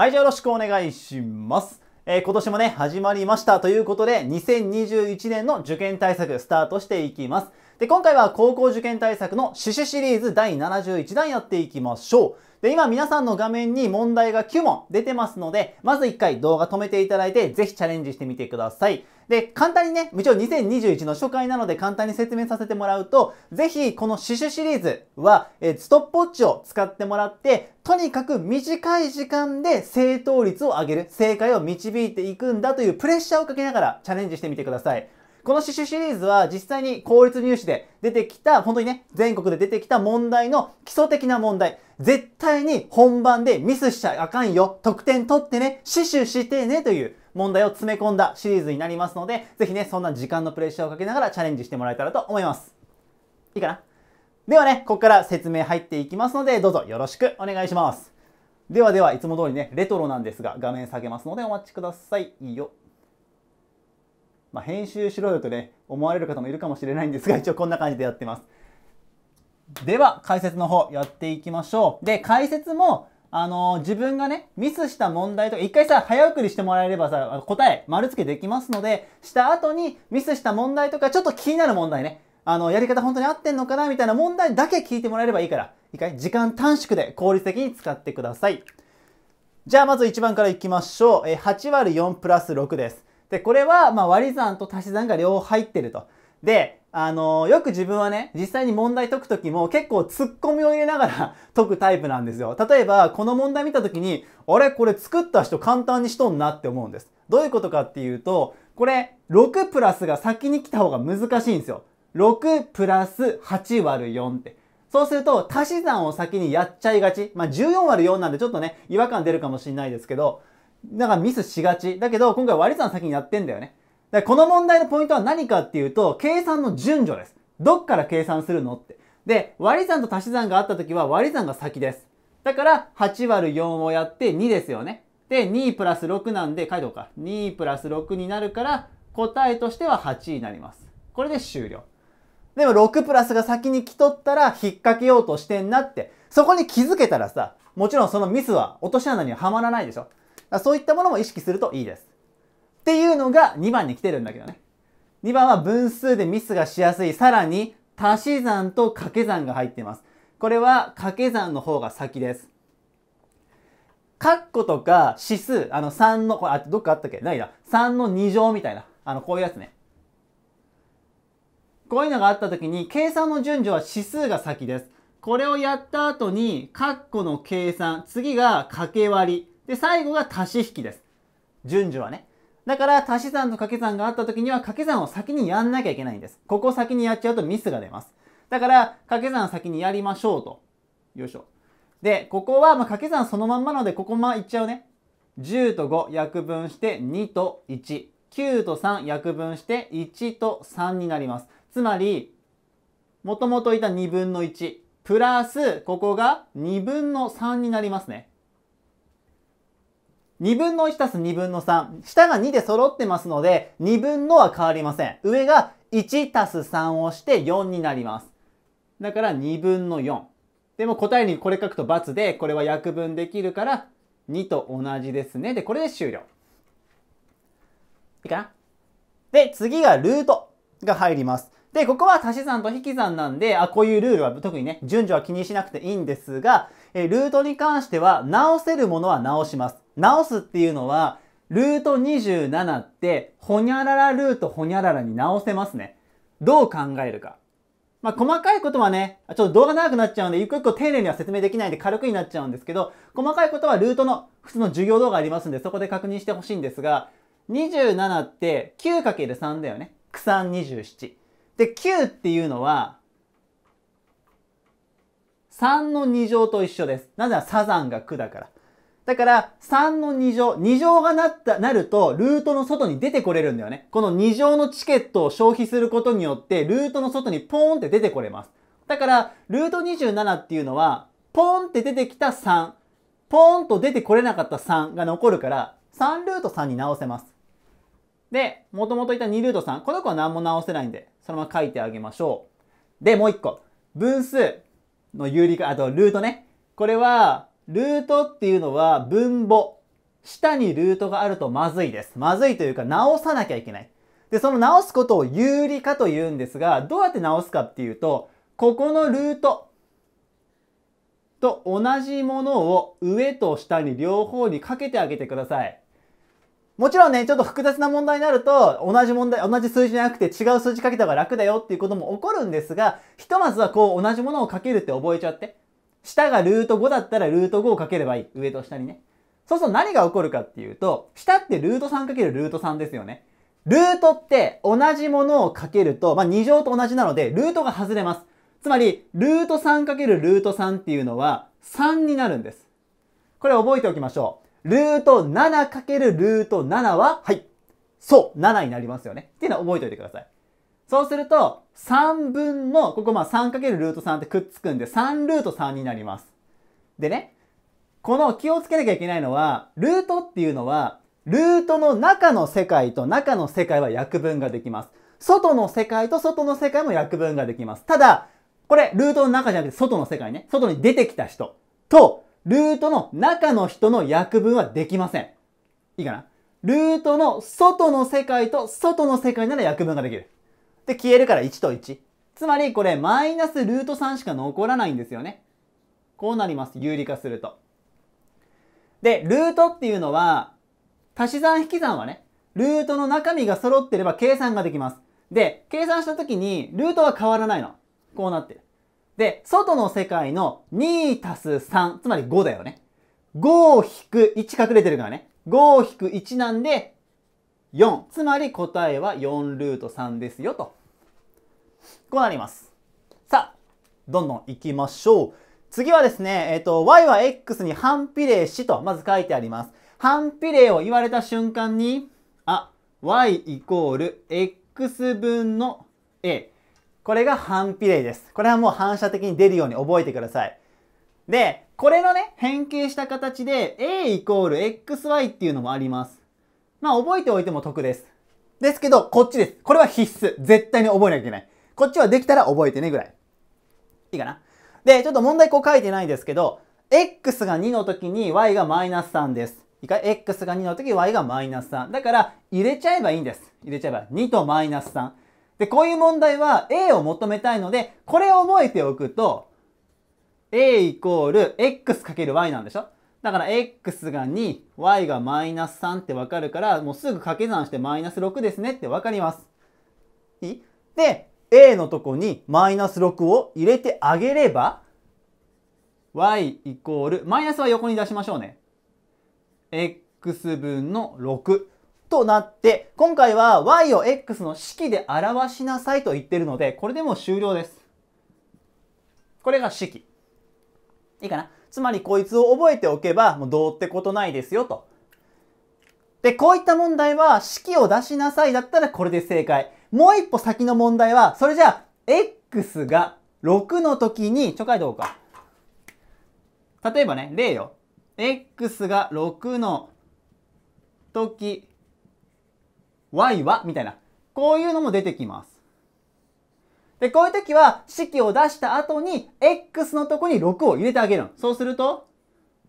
はい、じゃあよろしくお願いします。えー、今年もね、始まりましたということで、2021年の受験対策スタートしていきます。で、今回は高校受験対策の死守シリーズ第71弾やっていきましょう。で、今皆さんの画面に問題が9問出てますので、まず1回動画止めていただいて、ぜひチャレンジしてみてください。で、簡単にね、ちろん2021の初回なので簡単に説明させてもらうと、ぜひこの死守シリーズは、えストップウォッチを使ってもらって、とにかく短い時間で正答率を上げる、正解を導いていくんだというプレッシャーをかけながらチャレンジしてみてください。この死守シリーズは実際に公立入試で出てきた、本当にね、全国で出てきた問題の基礎的な問題。絶対に本番でミスしちゃあかんよ。得点取ってね、死守してねという問題を詰め込んだシリーズになりますので、ぜひね、そんな時間のプレッシャーをかけながらチャレンジしてもらえたらと思います。いいかなではね、ここから説明入っていきますので、どうぞよろしくお願いします。ではでは、いつも通りね、レトロなんですが、画面下げますのでお待ちください。いいよ。まあ、編集しろよとね、思われる方もいるかもしれないんですが、一応こんな感じでやってます。では、解説の方やっていきましょう。で、解説も、あのー、自分がね、ミスした問題とか、一回さ、早送りしてもらえればさ、答え、丸付けできますので、した後にミスした問題とか、ちょっと気になる問題ね、あの、やり方本当に合ってんのかなみたいな問題だけ聞いてもらえればいいから、一回時間短縮で効率的に使ってください。じゃあまず1番からいきましょう。え 8÷4 プラス6です。で、これは、まあ、割り算と足し算が両方入ってると。で、あの、よく自分はね、実際に問題解くときも結構突っ込みを入れながら 解くタイプなんですよ。例えば、この問題見たときに、あれこれ作った人簡単にしとんなって思うんです。どういうことかっていうと、これ、6プラスが先に来た方が難しいんですよ。6プラス8割る4って。そうすると、足し算を先にやっちゃいがち。まあ、14割る4なんでちょっとね、違和感出るかもしれないですけど、なんかミスしがち。だけど、今回割り算先にやってんだよね。で、この問題のポイントは何かっていうと、計算の順序です。どっから計算するのって。で、割り算と足し算があった時は割り算が先です。だから、8割る4をやって2ですよね。で、2プラス6なんで、書いておか。2プラス6になるから、答えとしては8になります。これで終了。でも6プラスが先に来とったら引っ掛けようとしてんなって、そこに気づけたらさ、もちろんそのミスは落とし穴にはまらないでしょ。そういったものも意識するといいです。っていうのが2番に来てるんだけどね。2番は分数でミスがしやすい。さらに、足し算と掛け算が入ってます。これは掛け算の方が先です。カッコとか指数、あの3の、これあどっかあったっけないだ。3の2乗みたいな。あの、こういうやつね。こういうのがあった時に、計算の順序は指数が先です。これをやった後に、カッコの計算、次が掛け割り、で、最後が足し引きです。順序はね。だから足し算と掛け算があった時には掛け算を先にやんなきゃいけないんです。ここ先にやっちゃうとミスが出ます。だから掛け算先にやりましょうと。よいしょ。で、ここはま掛け算そのまんまのでここまいっちゃうね。10と5約分して2と1。9と3約分して1と3になります。つまり、もともといた2分の1、プラス、ここが2分の3になりますね。2分の1たす2分の3。下が2で揃ってますので、2分のは変わりません。上が1たす3をして4になります。だから2分の4。でも答えにこれ書くと×で、これは約分できるから、2と同じですね。で、これで終了。いいかなで、次がルートが入ります。で、ここは足し算と引き算なんで、あ、こういうルールは特にね、順序は気にしなくていいんですが、えルートに関しては直せるものは直します。直すっていうのは、ルート27って、ほにゃららルートほにゃららに直せますね。どう考えるか。まあ、細かいことはね、ちょっと動画長くなっちゃうんで、一個一個丁寧には説明できないんで軽くになっちゃうんですけど、細かいことはルートの普通の授業動画ありますんで、そこで確認してほしいんですが、27って 9×3 だよね。9、3、27。で、9っていうのは、3の2乗と一緒です。なぜならサザンが9だから。だから、3の2乗、2乗がなった、なると、ルートの外に出てこれるんだよね。この2乗のチケットを消費することによって、ルートの外にポーンって出てこれます。だから、ルート27っていうのは、ポーンって出てきた3、ポーンと出てこれなかった3が残るから、3ルート3に直せます。で、もともといた2ルート3、この子は何も直せないんで、そのまま書いてあげましょう。で、もう1個。分数の有利化、あとルートね。これは、ルートっていうのは分母。下にルートがあるとまずいです。まずいというか直さなきゃいけない。で、その直すことを有利化と言うんですが、どうやって直すかっていうと、ここのルートと同じものを上と下に両方にかけてあげてください。もちろんね、ちょっと複雑な問題になると、同じ問題、同じ数字じゃなくて違う数字かけた方が楽だよっていうことも起こるんですが、ひとまずはこう同じものをかけるって覚えちゃって、下がルート5だったらルート5をかければいい。上と下にね。そうすると何が起こるかっていうと、下ってルート3かけるルート3ですよね。ルートって同じものをかけると、まあ、2乗と同じなので、ルートが外れます。つまり、ルート3かけるルート3っていうのは3になるんです。これ覚えておきましょう。ルート7かけるルート7は、はい。そう、7になりますよね。っていうのは覚えておいてください。そうすると、3分の、ここまあ 3× ルート3ってくっつくんで、3ルート3になります。でね、この気をつけなきゃいけないのは、ルートっていうのは、ルートの中の世界と中の世界は約分ができます。外の世界と外の世界も約分ができます。ただ、これ、ルートの中じゃなくて外の世界ね。外に出てきた人と、ルートの中の人の約分はできません。いいかなルートの外の世界と外の世界なら約分ができる。で、消えるから1と1。つまりこれ、マイナスルート3しか残らないんですよね。こうなります。有理化すると。で、ルートっていうのは、足し算引き算はね、ルートの中身が揃ってれば計算ができます。で、計算した時に、ルートは変わらないの。こうなってる。で、外の世界の2たす3、つまり5だよね。5を引く1隠れてるからね。5を引く1なんで、4つまり答えは4ルート3ですよとこうなりますさあどんどんいきましょう次はですね、えっ、ー、と、y は x に反比例しと、まず書いてあります。反比例を言われた瞬間に、あ、y イコール x 分の a。これが反比例です。これはもう反射的に出るように覚えてください。で、これのね、変形した形で a イコール xy っていうのもあります。まあ覚えておいても得です。ですけど、こっちです。これは必須。絶対に覚えなきゃいけない。こっちはできたら覚えてねぐらい。いいかな。で、ちょっと問題こう書いてないですけど、x が2の時に y がマイナス3です。いいか ?x が2の時 y がマイナス3。だから、入れちゃえばいいんです。入れちゃえば2とマイナス3。で、こういう問題は a を求めたいので、これを覚えておくと、a イコール x かける y なんでしょだから x が2、y がマイナス3ってわかるから、もうすぐ掛け算してマイナス6ですねってわかります。いいで、a のとこにマイナス6を入れてあげれば、y イコール、マイナスは横に出しましょうね。x 分の6となって、今回は y を x の式で表しなさいと言ってるので、これでもう終了です。これが式。いいかなつまりこいつを覚えておけばもうどうってことないですよと。で、こういった問題は式を出しなさいだったらこれで正解。もう一歩先の問題は、それじゃあ、x が6の時に、ちょかいどうか。例えばね、例よ。x が6の時、y はみたいな。こういうのも出てきます。で、こういう時は式を出した後に x のとこに6を入れてあげるそうすると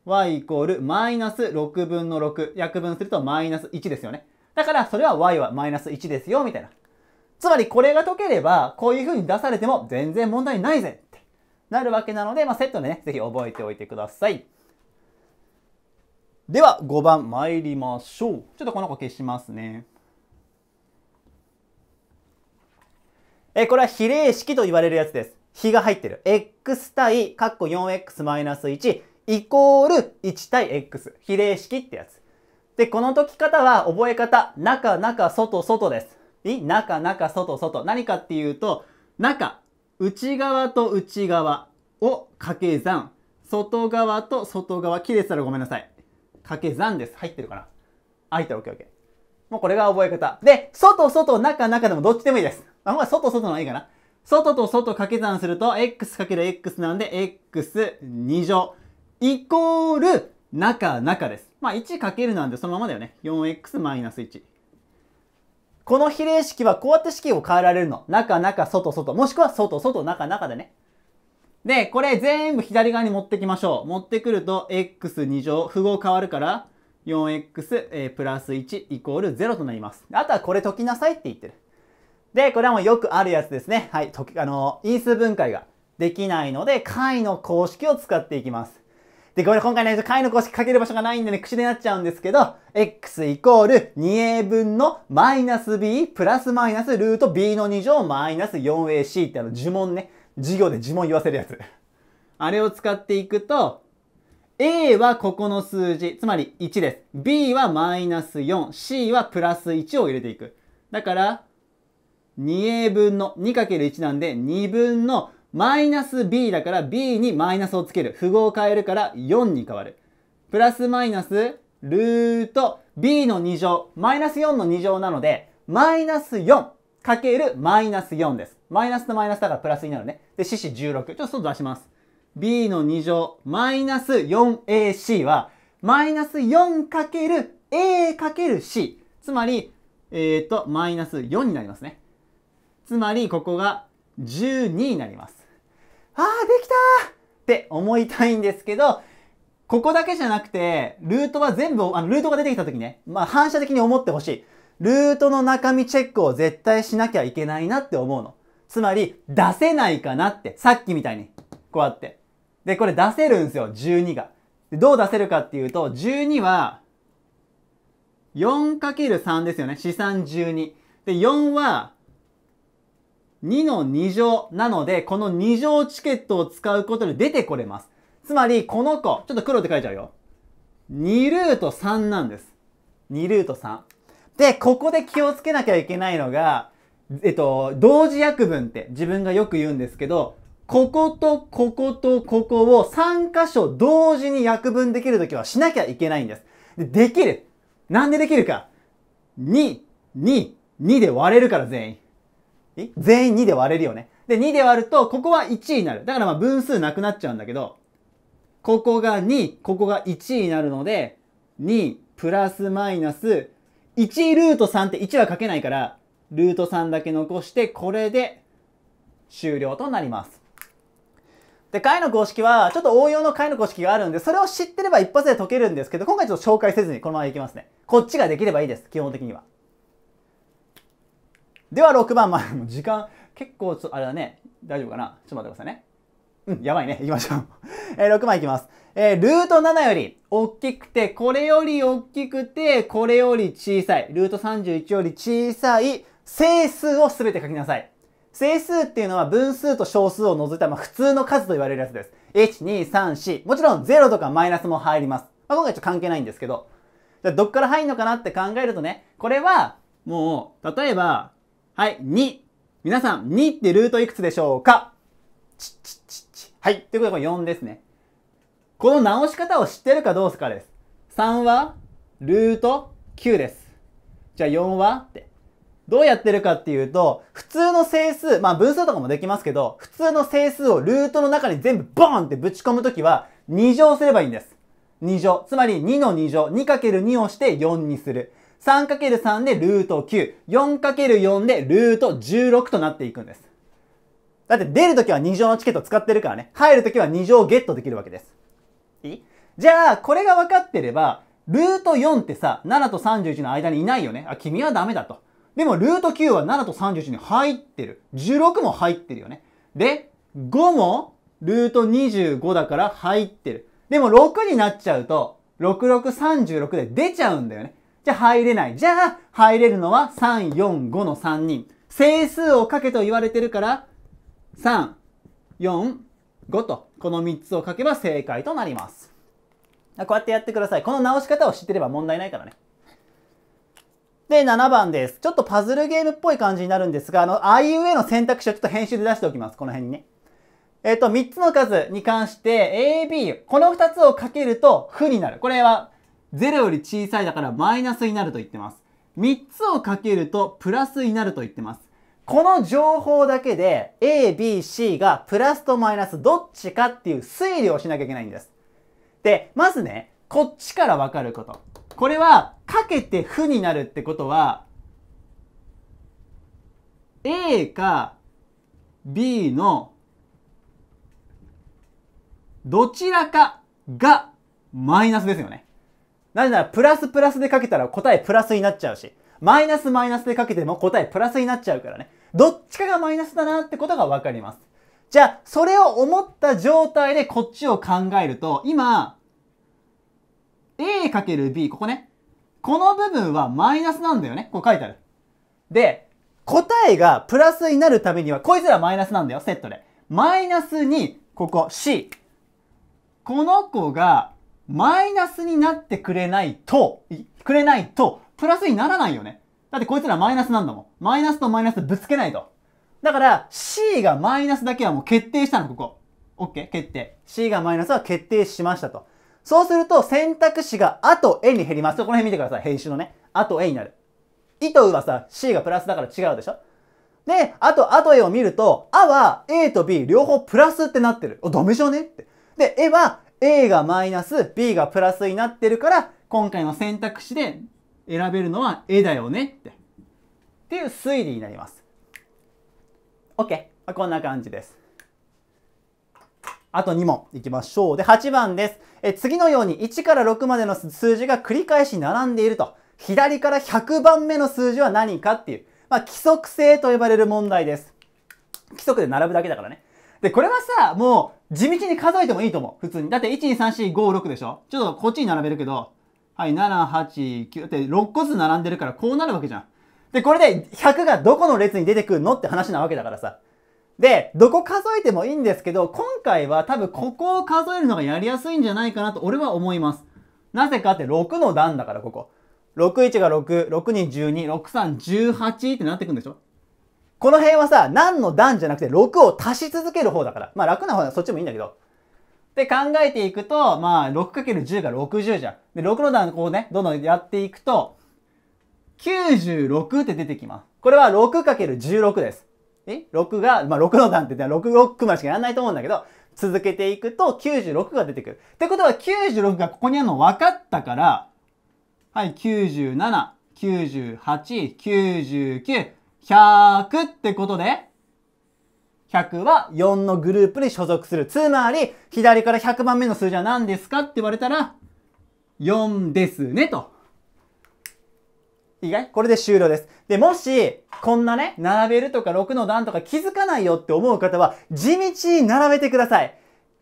y イコールマイナス6分の6。約分するとマイナス1ですよね。だからそれは y はマイナス1ですよ、みたいな。つまりこれが解ければ、こういう風に出されても全然問題ないぜってなるわけなので、まあ、セットでね、ぜひ覚えておいてください。では5番参りましょう。ちょっとこの子消しますね。えこれは比例式と言われるやつです。比が入ってる。x 対、カッコ 4x-1 イコール1対 x。比例式ってやつ。で、この解き方は覚え方。中、中、外、外です。い中、中、外、外。何かっていうと、中、内側と内側を掛け算。外側と外側。切れてたらごめんなさい。掛け算です。入ってるかなあ、いた、オッケーオッケー。もうこれが覚え方。で、外、外、中、中でもどっちでもいいです。あ、ほんま外外の方がいいかな。外と外掛け算すると、x×x なんで、x2 乗、イコール、中、中です。まあ、1かけるなんでそのままだよね。4x-1。この比例式はこうやって式を変えられるの。中、中、外、外。もしくは外、外、中、中でね。で、これ全部左側に持ってきましょう。持ってくると、x2 乗、符号変わるから、4x、えプラス1イコール0となります。あとはこれ解きなさいって言ってる。で、これはもうよくあるやつですね。はい、とあの、因数分解ができないので、解の公式を使っていきます。で、これ今回ね、解の公式かける場所がないんでね、口でなっちゃうんですけど、x イコール 2a 分のマイナス b プラスマイナスルート b の2乗マイナス 4ac ってあの呪文ね、授業で呪文言わせるやつ。あれを使っていくと、a はここの数字、つまり1です。b はマイナス4、c はプラス1を入れていく。だから、2a 分の 2×1 なんで2分のマイナス b だから b にマイナスをつける。符号を変えるから4に変わる。プラスマイナスルート b の2乗。マイナス4の2乗なので、マイナス4かけるマイナス4です。マイナスとマイナスだからプラスになるね。で、四子16。ちょっと外出します。b の2乗マイナス 4ac は、マイナス4かける a かける c。つまり、えっ、ー、と、マイナス4になりますね。つまりここが12になります。ああ、できたって思いたいんですけど、ここだけじゃなくて、ルートは全部、あの、ルートが出てきた時ね、まあ反射的に思ってほしい。ルートの中身チェックを絶対しなきゃいけないなって思うの。つまり、出せないかなって、さっきみたいに、こうやって。で、これ出せるんですよ、12が。どう出せるかっていうと、12は、4×3 ですよね。試算12。で、4は、2の2乗なので、この2乗チケットを使うことで出てこれます。つまり、この子、ちょっと黒って書いちゃうよ。2ルート3なんです。2ルート3。で、ここで気をつけなきゃいけないのが、えっと、同時約分って自分がよく言うんですけど、こことこことここを3箇所同時に約分できるときはしなきゃいけないんです。でできるなんでできるか ?2、2、2で割れるから全員。全員2で割れるよね。で、2で割ると、ここは1になる。だからまあ分数なくなっちゃうんだけど、ここが2、ここが1になるので、2プラスマイナス1ルート3って1は書けないから、ルート3だけ残して、これで終了となります。で、解の公式は、ちょっと応用の解の公式があるんで、それを知ってれば一発で解けるんですけど、今回ちょっと紹介せずにこのままいきますね。こっちができればいいです、基本的には。では6番、まあ、時間、結構あれだね、大丈夫かなちょっと待ってくださいね。うん、やばいね。行きましょう。え6番いきます。えー、ルート7より大きくて、これより大きくて、これより小さい。ルート31より小さい整数をすべて書きなさい。整数っていうのは分数と小数を除いた、まあ、普通の数と言われるやつです。1、2、3、4。もちろん0とかマイナスも入ります。まあ、今回ちょっと関係ないんですけど。じゃどっから入るのかなって考えるとね、これはもう、例えばはい、2。皆さん、2ってルートいくつでしょうかチッはい。ということで、これ4ですね。この直し方を知ってるかどうかです。3は、ルート9です。じゃあ4はって。どうやってるかっていうと、普通の整数、まあ分数とかもできますけど、普通の整数をルートの中に全部ボーンってぶち込むときは、2乗すればいいんです。2乗。つまり2の2乗。2×2 をして4にする。3×3 でルート9、4×4 でルート16となっていくんです。だって出るときは2乗のチケット使ってるからね、入るときは2乗ゲットできるわけです。いいじゃあ、これが分かってれば、ルート4ってさ、7と31の間にいないよね。あ、君はダメだと。でも、ルート9は7と31に入ってる。16も入ってるよね。で、5もルート25だから入ってる。でも、6になっちゃうと、6636で出ちゃうんだよね。じゃあ入れない。じゃあ入れるのは3、4、5の3人。整数をかけと言われてるから、3、4、5と、この3つを書けば正解となります。こうやってやってください。この直し方を知ってれば問題ないからね。で、7番です。ちょっとパズルゲームっぽい感じになるんですが、あの、あいうえの選択肢をちょっと編集で出しておきます。この辺にね。えっ、ー、と、3つの数に関して、AB、この2つをかけると、負になる。これは0より小さいだからマイナスになると言ってます。3つをかけるとプラスになると言ってます。この情報だけで A、B、C がプラスとマイナスどっちかっていう推理をしなきゃいけないんです。で、まずね、こっちからわかること。これは、かけて負になるってことは、A か B のどちらかがマイナスですよね。なぜなら、プラスプラスでかけたら答えプラスになっちゃうし、マイナスマイナスでかけても答えプラスになっちゃうからね。どっちかがマイナスだなってことがわかります。じゃあ、それを思った状態でこっちを考えると、今、a×b、ここね。この部分はマイナスなんだよね。こう書いてある。で、答えがプラスになるためには、こいつらマイナスなんだよ、セットで。マイナスに、ここ c。この子がマイナスになってくれないと、くれないと、プラスにならないよね。だってこいつらマイナスなんだもん。マイナスとマイナスぶつけないと。だから C がマイナスだけはもう決定したの、ここ。OK? 決定。C がマイナスは決定しましたと。そうすると選択肢があと A に減ります。この辺見てください。編集のね。あと A になる。いとうはさ、C がプラスだから違うでしょで、あと、あと A を見ると、あは A と B 両方プラスってなってる。お、ダメじゃねって。で、絵は A がマイナス、B がプラスになってるから、今回の選択肢で選べるのは A だよねって。っていう推理になります。OK。こんな感じです。あと2問いきましょう。で、8番です。え次のように1から6までの数字が繰り返し並んでいると。左から100番目の数字は何かっていう、まあ、規則性と呼ばれる問題です。規則で並ぶだけだからね。で、これはさ、もう、地道に数えてもいいと思う。普通に。だって、1、2、3、4、5、6でしょちょっとこっちに並べるけど、はい、7、8、9、だって6個ずつ並んでるからこうなるわけじゃん。で、これで100がどこの列に出てくるのって話なわけだからさ。で、どこ数えてもいいんですけど、今回は多分ここを数えるのがやりやすいんじゃないかなと俺は思います。なぜかって6の段だからここ。61が6、6 2 12、63、18ってなってくんでしょこの辺はさ、何の段じゃなくて6を足し続ける方だから。まあ楽な方はそっちもいいんだけど。で考えていくと、まあ 6×10 が60じゃん。で、6の段こうね、どんどんやっていくと、96って出てきます。これは 6×16 です。え ?6 が、まあ6の段って言ったら66までしかやらないと思うんだけど、続けていくと96が出てくる。ってことは96がここにあるの分かったから、はい、97、98、99、100ってことで、100は4のグループに所属する。つまり、左から100番目の数字は何ですかって言われたら、4ですね、と。いいかいこれで終了です。で、もし、こんなね、並べるとか6の段とか気づかないよって思う方は、地道に並べてください。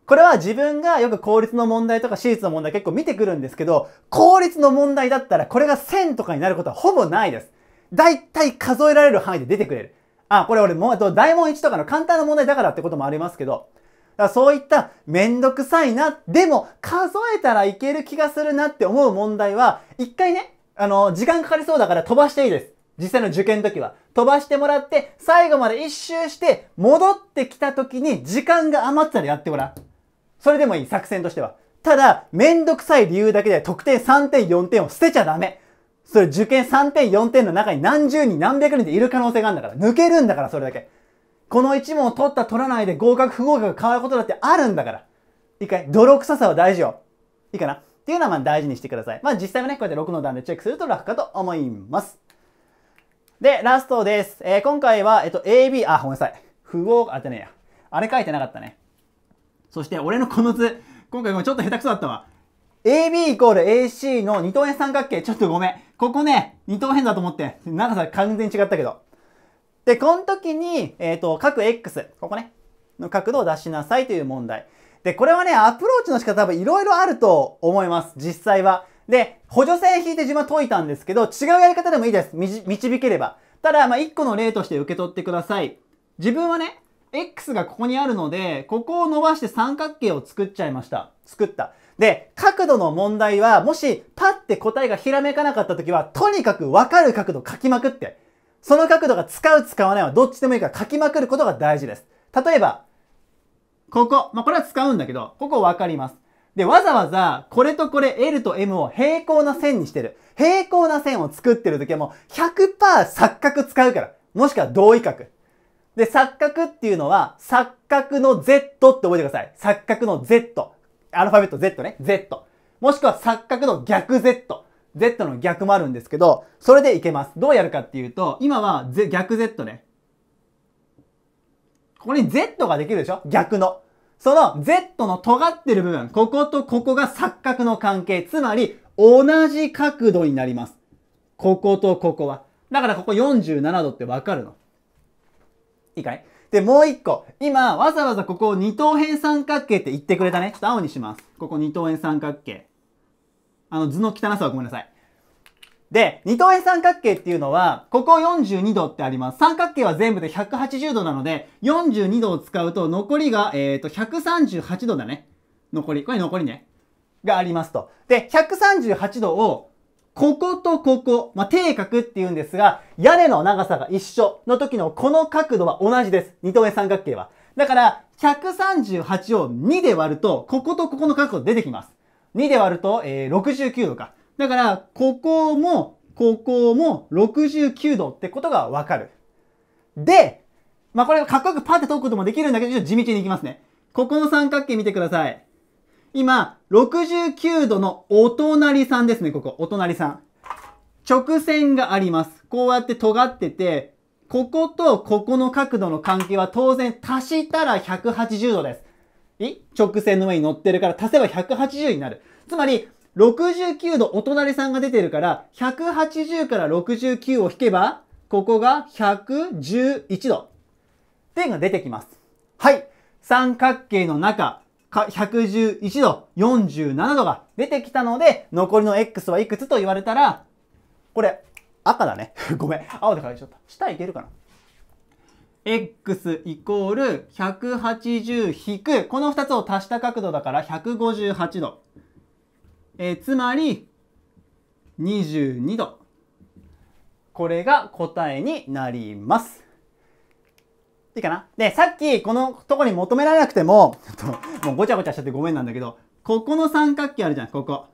これは自分がよく効率の問題とか私立の問題結構見てくるんですけど、効率の問題だったらこれが1000とかになることはほぼないです。大体数えられる範囲で出てくれる。あ、これ俺も、あと、大問1とかの簡単な問題だからってこともありますけど、だからそういっためんどくさいな、でも数えたらいける気がするなって思う問題は、一回ね、あの、時間かかりそうだから飛ばしていいです。実際の受験の時は。飛ばしてもらって、最後まで一周して、戻ってきた時に時間が余ったらやってごらん。それでもいい、作戦としては。ただ、めんどくさい理由だけで得点3点4点を捨てちゃダメ。それ受験3点4点の中に何十人何百人でいる可能性があるんだから。抜けるんだから、それだけ。この1問を取った取らないで合格不合格が変わることだってあるんだから。一回、泥臭さは大事よ。いいかなっていうのはまあ大事にしてください。まあ実際はね、こうやって6の段でチェックすると楽かと思います。で、ラストです。えー、今回は、えっと、AB、あ、ごめんなさい。不合、あ、てねえや。あれ書いてなかったね。そして、俺のこの図、今回もちょっと下手くそだったわ。AB イコール AC の二等辺三角形、ちょっとごめん。ここね、二等辺だと思って、長さ完全に違ったけど。で、この時に、えっ、ー、と、角 X、ここね、の角度を出しなさいという問題。で、これはね、アプローチの仕方多分いろいろあると思います、実際は。で、補助線引いて自分は解いたんですけど、違うやり方でもいいです。導ければ。ただ、まあ、一個の例として受け取ってください。自分はね、X がここにあるので、ここを伸ばして三角形を作っちゃいました。作った。で、角度の問題は、もしパって答えがひらめかなかった時は、とにかくわかる角度書きまくって、その角度が使う使わないはどっちでもいいから書きまくることが大事です。例えば、ここ、まあ、これは使うんだけど、ここわかります。で、わざわざ、これとこれ L と M を平行な線にしてる。平行な線を作ってる時はもう100%錯覚使うから。もしくは同位角。で、錯覚っていうのは、錯覚の Z って覚えてください。錯覚の Z。アルファベット Z ね、Z。もしくは錯覚の逆 Z。Z の逆もあるんですけど、それでいけます。どうやるかっていうと、今は逆 Z ね。ここに Z ができるでしょ逆の。その Z の尖ってる部分、こことここが錯覚の関係。つまり、同じ角度になります。こことここは。だからここ47度ってわかるの。いいかいで、もう一個。今、わざわざここを二等辺三角形って言ってくれたね。ちょっと青にします。ここ二等辺三角形。あの図の汚さはごめんなさい。で、二等辺三角形っていうのは、ここ42度ってあります。三角形は全部で180度なので、42度を使うと残りが、えっ、ー、と、138度だね。残り。これ残りね。がありますと。で、138度をこことここ、まあ、定角って言うんですが、屋根の長さが一緒の時のこの角度は同じです。二等辺三角形は。だから、138を2で割ると、こことここの角度出てきます。2で割ると、えー、69度か。だから、ここも、ここも69度ってことがわかる。で、まあ、これかっこよくパッて解くこともできるんだけど、ちょっと地道にいきますね。ここの三角形見てください。今、69度のお隣さんですね、ここ。お隣さん。直線があります。こうやって尖ってて、こことここの角度の関係は当然足したら180度です。い直線の上に乗ってるから足せば180になる。つまり、69度お隣さんが出てるから、180から69を引けば、ここが111度。点が出てきます。はい。三角形の中、111度、47度が出てきたので、残りの X はいくつと言われたら、これ、赤だね。ごめん。青で書いちゃった。下いけるかな x イコール180引く、この2つを足した角度だから158度。えー、つまり、22度。これが答えになります。いいかなで、さっきこのとこに求められなくても、ちょっともうごちゃごちゃしちゃってごめんなんだけど、ここの三角形あるじゃん、ここ。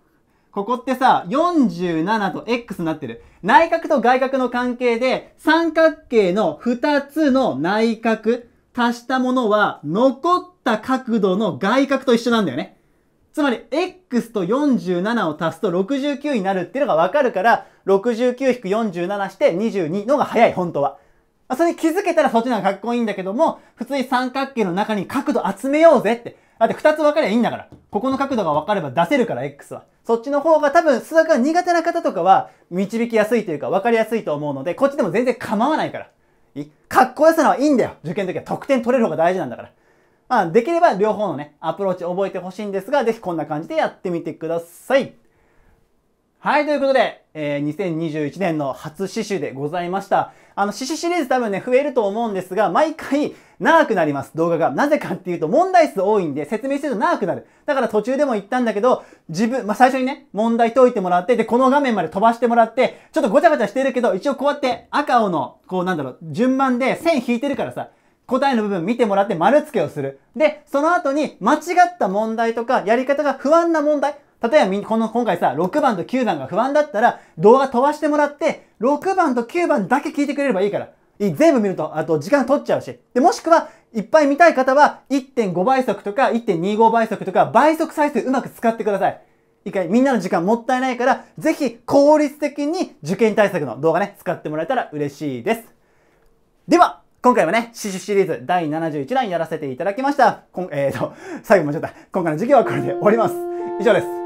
ここってさ、47と X になってる。内角と外角の関係で、三角形の2つの内角足したものは、残った角度の外角と一緒なんだよね。つまり、X と47を足すと69になるっていうのがわかるから、69-47して22のが早い、本当は。それに気づけたらそっちの方がかっこいいんだけども、普通に三角形の中に角度集めようぜって。だって二つ分かればいいんだから。ここの角度が分かれば出せるから、X は。そっちの方が多分、数学が苦手な方とかは、導きやすいというか、分かりやすいと思うので、こっちでも全然構わないから。かっこよさのはいいんだよ。受験の時は得点取れる方が大事なんだから。まあ、できれば両方のね、アプローチ覚えてほしいんですが、ぜひこんな感じでやってみてください。はい、ということで、えー、2021年の初刺繍でございました。あの、刺繍シリーズ多分ね、増えると思うんですが、毎回長くなります、動画が。なぜかっていうと、問題数多いんで、説明すると長くなる。だから途中でも言ったんだけど、自分、まあ、最初にね、問題解いてもらって、で、この画面まで飛ばしてもらって、ちょっとごちゃごちゃしてるけど、一応こうやって赤青の、こうなんだろう、順番で線引いてるからさ、答えの部分見てもらって丸付けをする。で、その後に間違った問題とかやり方が不安な問題、例えばこの今回さ、6番と9番が不安だったら、動画飛ばしてもらって、6番と9番だけ聞いてくれればいいから。全部見ると、あと時間取っちゃうし。で、もしくは、いっぱい見たい方は、1.5倍速とか、1.25倍速とか、倍速再生うまく使ってください。一回、みんなの時間もったいないから、ぜひ効率的に受験対策の動画ね、使ってもらえたら嬉しいです。では、今回はね、死守シリーズ第71弾やらせていただきました。こんえーと、最後もちょっと、今回の授業はこれで終わります。以上です。